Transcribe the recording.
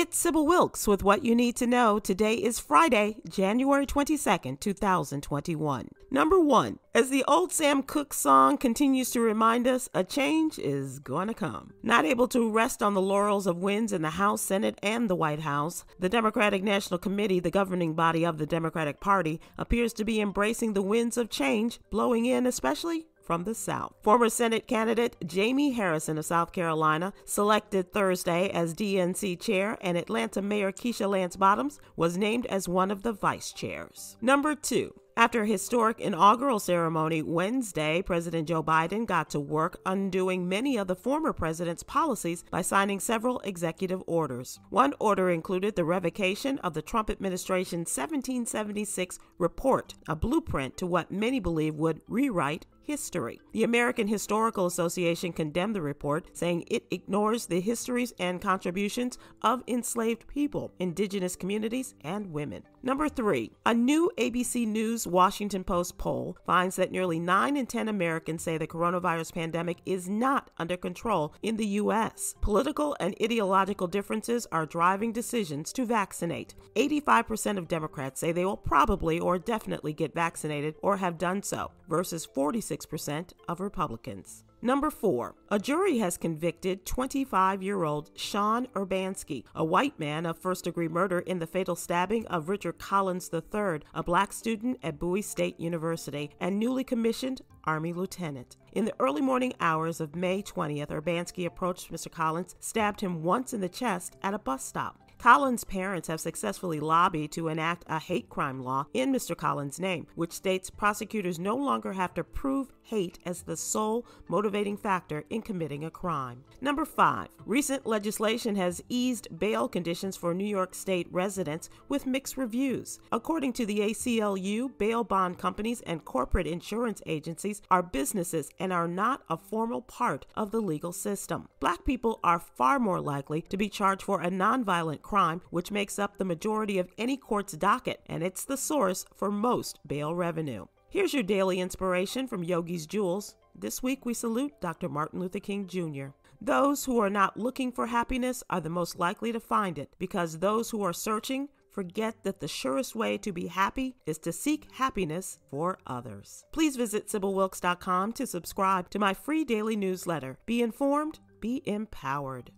It's Sybil Wilkes with what you need to know. Today is Friday, January 22nd, 2021. Number one, as the old Sam Cooke song continues to remind us, a change is gonna come. Not able to rest on the laurels of wins in the House, Senate, and the White House, the Democratic National Committee, the governing body of the Democratic Party, appears to be embracing the winds of change blowing in, especially from the South. Former Senate candidate Jamie Harrison of South Carolina, selected Thursday as DNC chair, and Atlanta Mayor Keisha Lance Bottoms was named as one of the vice chairs. Number two, after a historic inaugural ceremony Wednesday, President Joe Biden got to work undoing many of the former president's policies by signing several executive orders. One order included the revocation of the Trump administration's 1776 report, a blueprint to what many believe would rewrite history. The American Historical Association condemned the report, saying it ignores the histories and contributions of enslaved people, indigenous communities, and women. Number three, a new ABC News Washington Post poll finds that nearly 9 in 10 Americans say the coronavirus pandemic is not under control in the U.S. Political and ideological differences are driving decisions to vaccinate. 85% of Democrats say they will probably or definitely get vaccinated or have done so, versus 46 46% of Republicans. Number four, a jury has convicted 25 year old Sean Urbanski, a white man of first degree murder in the fatal stabbing of Richard Collins III, a black student at Bowie State University and newly commissioned Army lieutenant. In the early morning hours of May 20th, Urbanski approached Mr. Collins, stabbed him once in the chest at a bus stop. Collins' parents have successfully lobbied to enact a hate crime law in Mr. Collins' name, which states prosecutors no longer have to prove hate as the sole motivating factor in committing a crime. Number five, recent legislation has eased bail conditions for New York State residents with mixed reviews. According to the ACLU, bail bond companies and corporate insurance agencies are businesses and are not a formal part of the legal system. Black people are far more likely to be charged for a nonviolent crime, which makes up the majority of any court's docket, and it's the source for most bail revenue. Here's your daily inspiration from Yogi's Jewels. This week we salute Dr. Martin Luther King Jr. Those who are not looking for happiness are the most likely to find it because those who are searching forget that the surest way to be happy is to seek happiness for others. Please visit SybilWilks.com to subscribe to my free daily newsletter. Be informed, be empowered.